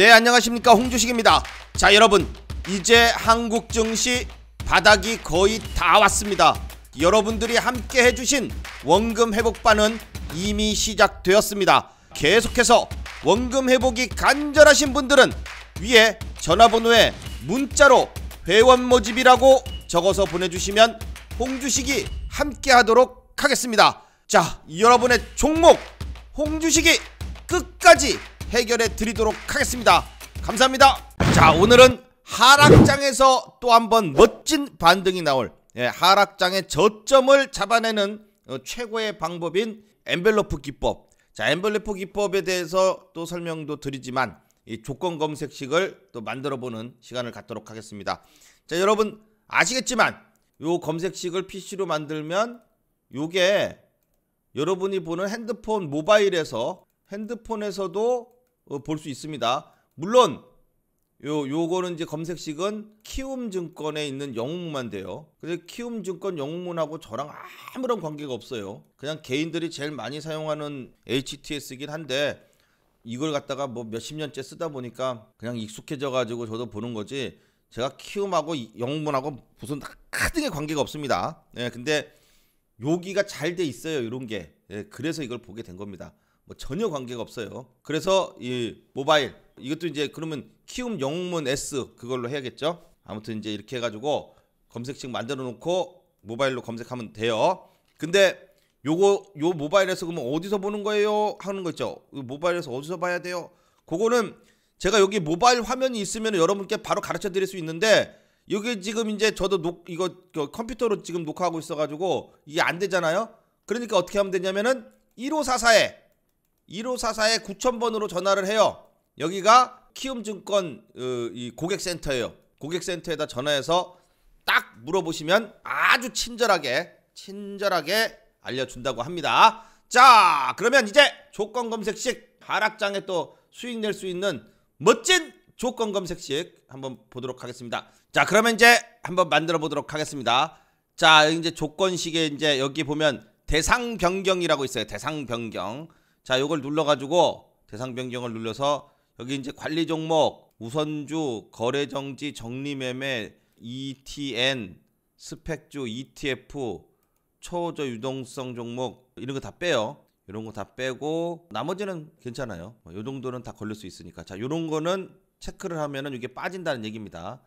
네 안녕하십니까 홍주식입니다 자 여러분 이제 한국 증시 바닥이 거의 다 왔습니다 여러분들이 함께 해주신 원금 회복반은 이미 시작되었습니다 계속해서 원금 회복이 간절하신 분들은 위에 전화번호에 문자로 회원 모집이라고 적어서 보내주시면 홍주식이 함께 하도록 하겠습니다 자 여러분의 종목 홍주식이 끝까지 해결해 드리도록 하겠습니다 감사합니다 자 오늘은 하락장에서 또 한 번 멋진 반등이 나올 예, 하락장의 저점을 잡아내는 어, 최고의 방법인 엠벨로프 기법 자엠벨로프 기법에 대해서 또 설명도 드리지만 이 조건 검색식을 또 만들어 보는 시간을 갖도록 하겠습니다 자 여러분 아시겠지만 요 검색식을 PC로 만들면 요게 여러분이 보는 핸드폰 모바일에서 핸드폰에서도 어, 볼수 있습니다. 물론 요 요거는 이제 검색식은 키움증권에 있는 영웅만 돼요. 근데 키움증권 영웅문하고 저랑 아무런 관계가 없어요. 그냥 개인들이 제일 많이 사용하는 HTS이긴 한데 이걸 갖다가 뭐 몇 십 년째 쓰다 보니까 그냥 익숙해져 가지고 저도 보는 거지 제가 키움하고 영웅문하고 무슨 하등의 관계가 없습니다. 예, 근데 여기가 잘 돼 있어요. 이런 게. 예, 그래서 이걸 보게 된 겁니다. 뭐 전혀 관계가 없어요. 그래서 이 모바일 이것도 이제 그러면 키움 영문 S 그걸로 해야겠죠. 아무튼 이제 이렇게 해가지고 검색식 만들어 놓고 모바일로 검색하면 돼요. 근데 요거 요 모바일에서 그러면 어디서 보는 거예요? 하는 거 있죠. 그 모바일에서 어디서 봐야 돼요? 그거는 제가 여기 모바일 화면이 있으면 여러분께 바로 가르쳐 드릴 수 있는데 여기 지금 이제 저도 녹, 이거 그 컴퓨터로 지금 녹화하고 있어가지고 이게 안 되잖아요. 그러니까 어떻게 하면 되냐면은 1544에 1544에 9000번으로 전화를 해요. 여기가 키움증권 어, 이 고객센터예요. 고객센터에다 전화해서 딱 물어보시면 아주 친절하게 친절하게 알려준다고 합니다. 자, 그러면 이제 조건 검색식 하락장에 또 수익 낼 수 있는 멋진 조건 검색식 한번 보도록 하겠습니다. 자, 그러면 이제 한번 만들어 보도록 하겠습니다. 자, 이제 조건식에 이제 여기 보면 대상 변경이라고 있어요. 대상 변경. 자, 요걸 눌러가지고 대상 변경을 눌러서 여기 이제 관리 종목, 우선주, 거래 정지, 정리 매매, ETN, 스펙주, ETF, 초저 유동성 종목 이런 거 다 빼요. 이런 거 다 빼고 나머지는 괜찮아요. 뭐 요 정도는 다 걸릴 수 있으니까. 자, 요런 거는 체크를 하면은 이게 빠진다는 얘기입니다.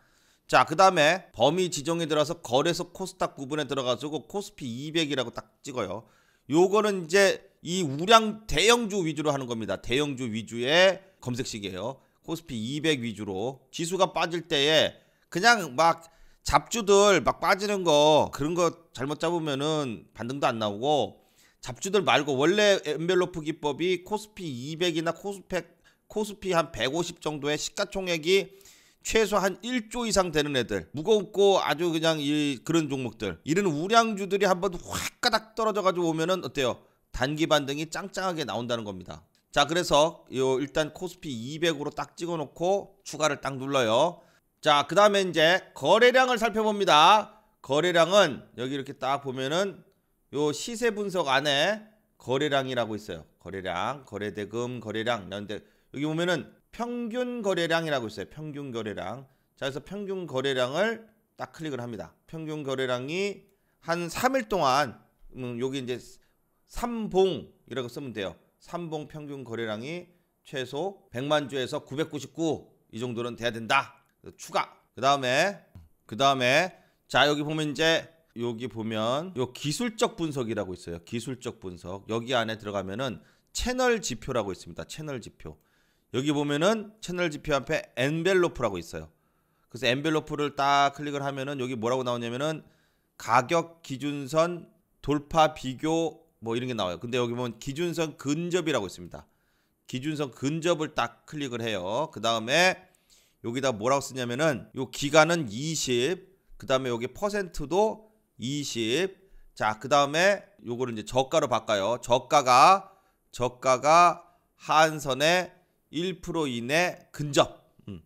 자, 그 다음에 범위 지정에 들어서 거래소 코스닥 구분에 들어가지고 코스피 200이라고 딱 찍어요. 요거는 이제 이 우량 대형주 위주로 하는 겁니다. 대형주 위주의 검색식이에요. 코스피 200 위주로 지수가 빠질 때에 그냥 막 잡주들 막 빠지는 거 그런 거 잘못 잡으면은 반등도 안 나오고 잡주들 말고 원래 엔벨로프 기법이 코스피 200이나 코스펙 코스피 한 150 정도의 시가총액이 최소 한 1조 이상 되는 애들 무겁고 아주 그냥 이 그런 종목들 이런 우량주들이 한번 확 까닥 떨어져가지고 오면은 어때요 단기 반등이 짱짱하게 나온다는 겁니다 자 그래서 요 일단 코스피 200으로 딱 찍어놓고 추가를 딱 눌러요 자 그 다음에 이제 거래량을 살펴봅니다 거래량은 여기 이렇게 딱 보면은 요 시세 분석 안에 거래량이라고 있어요 거래량 거래대금 거래량 이런데 여기 보면은 평균 거래량이라고 있어요. 평균 거래량. 자, 그래서 평균 거래량을 딱 클릭을 합니다. 평균 거래량이 한 3일 동안 음, 여기 이제 3봉이라고 쓰면 돼요. 3봉 평균 거래량이 최소 100만 주에서 999 이 정도는 돼야 된다. 추가. 그다음에 그다음에 자, 여기 보면 이제 여기 보면 요 기술적 분석이라고 있어요. 기술적 분석. 여기 안에 들어가면은 채널 지표라고 있습니다. 채널 지표. 여기 보면은 채널 지표 앞에 엔벨로프라고 있어요. 그래서 엔벨로프를 딱 클릭을 하면은 여기 뭐라고 나오냐면은 가격 기준선 돌파 비교 뭐 이런 게 나와요. 근데 여기 보면 기준선 근접이라고 있습니다. 기준선 근접을 딱 클릭을 해요. 그 다음에 여기다 뭐라고 쓰냐면은 요 기간은 20. 그 다음에 여기 퍼센트도 20. 자, 그 다음에 요거를 이제 저가로 바꿔요. 저가가 저가가 한선에 1% 이내 근접. 음.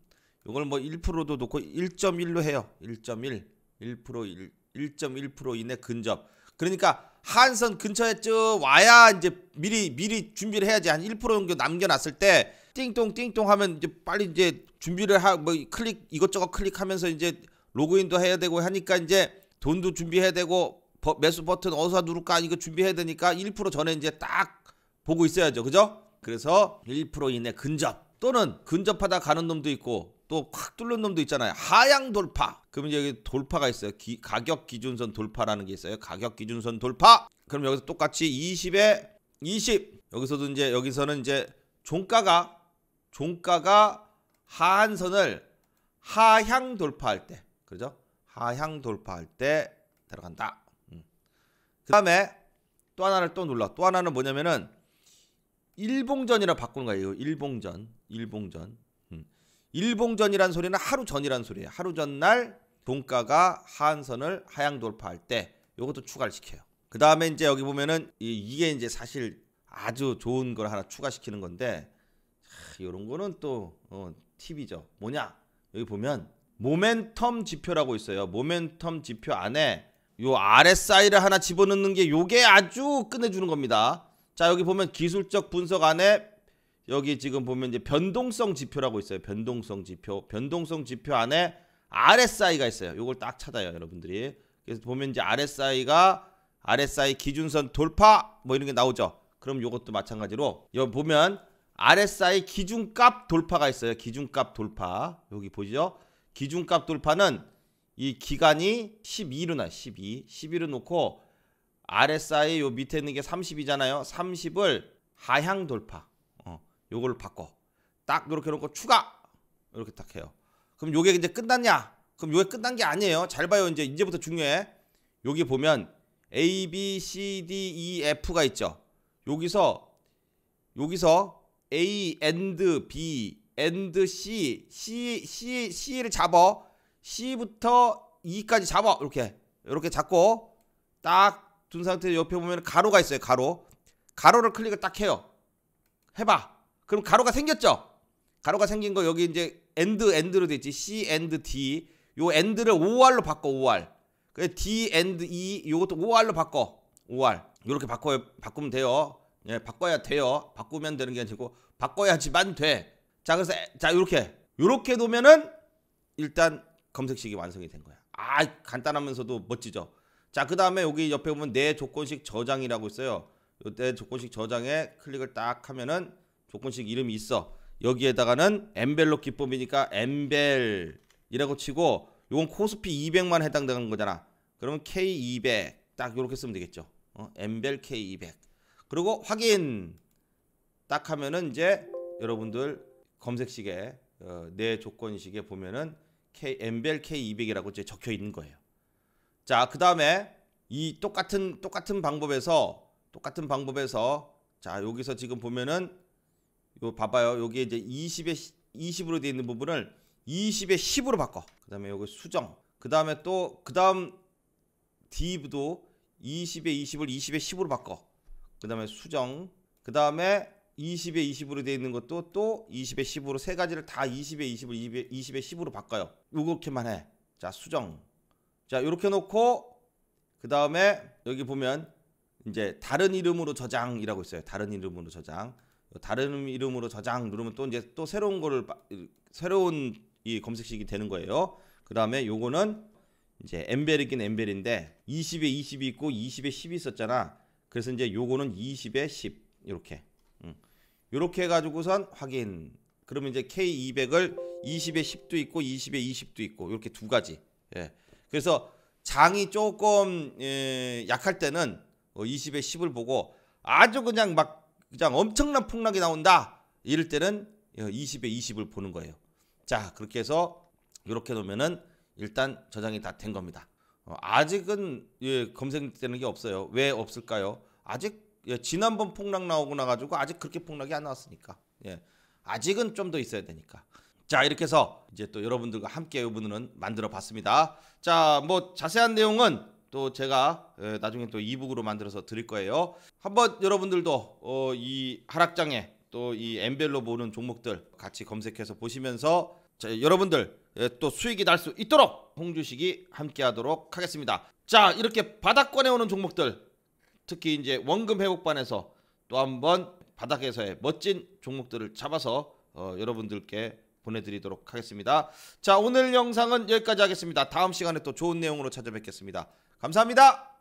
이걸 뭐 1%도 놓고 1.1로 해요. 1.1. 1% 1.1% 이내 근접. 그러니까 한선 근처에 쭉 와야 이제 미리 미리 준비를 해야지 한 1% 정도 남겨놨을 때 띵동 띵동 하면 이제 빨리 이제 준비를 하 뭐 클릭 이것저것 클릭하면서 이제 로그인도 해야 되고 하니까 이제 돈도 준비해야 되고 버, 매수 버튼 어디서 누를까 이거 준비해야 되니까 1% 전에 이제 딱 보고 있어야죠 그죠? 그래서 1% 이내 근접 또는 근접하다 가는 놈도 있고 또 확 뚫는 놈도 있잖아요. 하향 돌파. 그러면 여기 돌파가 있어요. 기, 가격 기준선 돌파라는 게 있어요. 가격 기준선 돌파. 그럼 여기서 똑같이 20에 20. 여기서도 이제 여기서는 이제 종가가 종가가 하한선을 하향 돌파할 때 그죠? 렇 하향 돌파할 때 들어간다. 음. 그 다음에 또 하나를 또 눌러. 또 하나는 뭐냐면은 일봉전이라 바꾸는 거예요. 일봉전, 일봉전. 음. 일봉전이란 소리는 하루 전이란 소리예요. 하루 전날 돈가가 하한선을 하향 돌파할 때 이것도 추가를 시켜요. 그 다음에 이제 여기 보면은 이게 이제 사실 아주 좋은 걸 하나 추가시키는 건데 이런 거는 또 어, 팁이죠. 뭐냐? 여기 보면 모멘텀 지표라고 있어요. 모멘텀 지표 안에 요 RSI를 하나 집어넣는 게 요게 아주 끝내주는 겁니다. 자 여기 보면 기술적 분석 안에 여기 지금 보면 이제 변동성 지표라고 있어요. 변동성 지표. 변동성 지표 안에 RSI가 있어요. 이걸딱 찾아요, 여러분들이. 그래서 보면 이제 RSI가 RSI 기준선 돌파 뭐 이런 게 나오죠. 그럼 요것도 마찬가지로 여기 보면 RSI 기준값 돌파가 있어요. 기준값 돌파. 여기 보시죠. 기준값 돌파는 이 기간이 12로 나 12. 12로 놓고 RSI 요 밑에 있는 게 30이잖아요. 30을 하향 돌파. 어, 요걸 바꿔. 딱 이렇게 놓고 추가. 이렇게 딱 해요. 그럼 요게 이제 끝났냐? 그럼 요게 끝난 게 아니에요. 잘 봐요. 이제 이제부터 중요해. 여기 보면 A, B, C, D, E, F가 있죠. 여기서 여기서 A and B and C C C C를 잡어 C부터 E까지 잡어 이렇게 이렇게 잡고 딱둔 상태 옆에 보면 가로가 있어요. 가로. 가로를 클릭을 딱 해요. 해봐. 그럼 가로가 생겼죠? 가로가 생긴 거 여기 이제 엔드 엔드로 돼 있지. C 엔드 D. 요 엔드를 5 r 로 바꿔 5 r 그래 D 엔드 E 요것도 OR로 바꿔. 5 r 요렇게 바꿔 바꾸면 돼요. 예, 바꿔야 돼요. 바꾸면 되는 게 아니고 바꿔야지만 돼. 자, 그래서 자, 요렇게. 요렇게 놓으면은 일단 검색식이 완성이 된 거야. 아, 간단하면서도 멋지죠. 자, 그 다음에 여기 옆에 보면 내 네 조건식 저장이라고 있어요. 요때 네 조건식 저장에 클릭을 딱 하면은 조건식 이름이 있어. 여기에다가는 엠벨로 기법이니까 엠벨이라고 치고 요건 코스피 200만 해당되는 거잖아. 그러면 K200 딱 요렇게 쓰면 되겠죠. 어, 엠벨 K200. 그리고 확인 딱 하면은 이제 여러분들 검색식에 어, 내 네 조건식에 보면은 K, 엠벨 K200이라고 이제 적혀 있는 거예요. 자, 그 다음에 이 똑같은, 똑같은 방법에서, 똑같은 방법에서, 자, 여기서 지금 보면은, 이거 봐봐요. 여기에 이제 20에, 20으로 되어 있는 부분을 20에 10으로 바꿔. 그 다음에 여기 수정. 그 다음에 또, 그 다음 div도 20에 20을 20에 10으로 바꿔. 그 다음에 수정. 그 다음에 20에 20으로 되어 있는 것도 또 20에 10으로 세 가지를 다 20에 20을 20에 10으로 바꿔요. 요렇게만 해. 자, 수정. 자 이렇게 놓고 그 다음에 여기 보면 이제 다른 이름으로 저장이라고 있어요. 다른 이름으로 저장. 다른 이름으로 저장 누르면 또 이제 또 새로운 거를 새로운 이 검색식이 되는 거예요. 그 다음에 요거는 이제 엠벨이긴 엠벨인데 20에 20이 있고 20에 10이 있었잖아. 그래서 이제 요거는 20에 10 이렇게 이렇게 해가지고선 확인. 그러면 이제 K200을 20에 10도 있고 20에 20도 있고 이렇게 두 가지. 예. 그래서 장이 조금 예, 약할 때는 20에 어, 10을 보고 아주 그냥 막 그냥 엄청난 폭락이 나온다 이럴 때는 20에 어, 20을 보는 거예요. 자 그렇게 해서 이렇게 놓으면은 일단 저장이 다 된 겁니다. 어, 아직은 예, 검색되는 게 없어요. 왜 없을까요? 아직 예, 지난번 폭락 나오고 나가지고 아직 그렇게 폭락이 안 나왔으니까. 예, 아직은 좀 더 있어야 되니까. 자 이렇게 해서 이제 또 여러분들과 함께 요분은 만들어 봤습니다. 자 뭐 자세한 내용은 또 제가 나중에 또 이북으로 만들어서 드릴 거예요. 한번 여러분들도 어, 이 하락장에 또 이 엠벨로 보는 종목들 같이 검색해서 보시면서 자, 여러분들 또 수익이 날 수 있도록 홍주식이 함께하도록 하겠습니다. 자 이렇게 바닥권에 오는 종목들 특히 이제 원금 회복반에서 또 한번 바닥에서의 멋진 종목들을 잡아서 어, 여러분들께 보내드리도록 하겠습니다. 자 오늘 영상은 여기까지 하겠습니다. 다음 시간에 또 좋은 내용으로 찾아뵙겠습니다. 감사합니다.